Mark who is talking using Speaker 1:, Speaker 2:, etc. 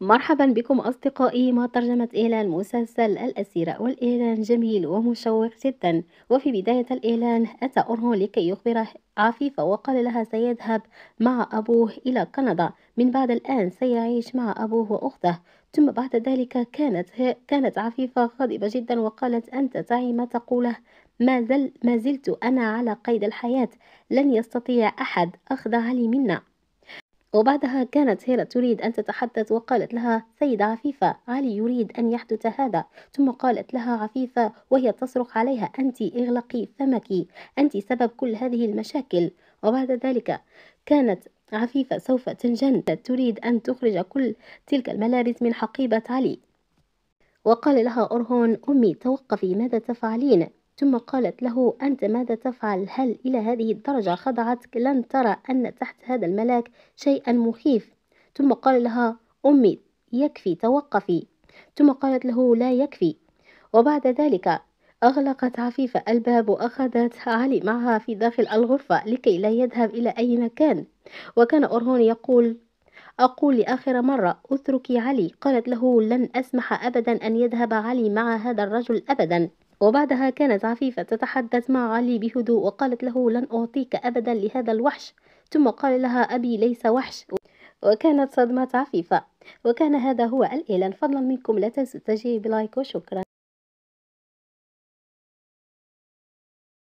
Speaker 1: مرحبا بكم أصدقائي ما ترجمة إعلان مسلسل الأسيرة والإعلان جميل ومشوق جدا وفي بداية الإعلان أتى أرهو لكي يخبره عفيفة وقال لها سيذهب مع أبوه إلى كندا من بعد الآن سيعيش مع أبوه وأخته ثم بعد ذلك كانت كانت عفيفة غاضبة جدا وقالت أنت تعي ما تقوله ما, زل ما زلت أنا على قيد الحياة لن يستطيع أحد أخذ علي منا وبعدها كانت هيرة تريد أن تتحدث وقالت لها سيدة عفيفة علي يريد أن يحدث هذا ثم قالت لها عفيفة وهي تصرخ عليها أنت اغلقي فمك أنت سبب كل هذه المشاكل وبعد ذلك كانت عفيفة سوف تنجن تريد أن تخرج كل تلك الملابس من حقيبة علي وقال لها أرهون أمي توقفي ماذا تفعلين ثم قالت له أنت ماذا تفعل هل إلى هذه الدرجة خضعتك لن ترى أن تحت هذا الملاك شيئا مخيف ثم قال لها أمي يكفي توقفي ثم قالت له لا يكفي وبعد ذلك أغلقت عفيفة الباب وأخذت علي معها في داخل الغرفة لكي لا يذهب إلى أي مكان وكان أرهون يقول أقول لآخر مرة اتركي علي قالت له لن أسمح أبدا أن يذهب علي مع هذا الرجل أبدا وبعدها كانت عفيفة تتحدث مع علي بهدوء وقالت له لن أعطيك أبدا لهذا الوحش ثم قال لها أبي ليس وحش وكانت صدمة عفيفة وكان هذا هو الإعلان فضلا منكم لا تنسوا التشجيع بلايك وشكرا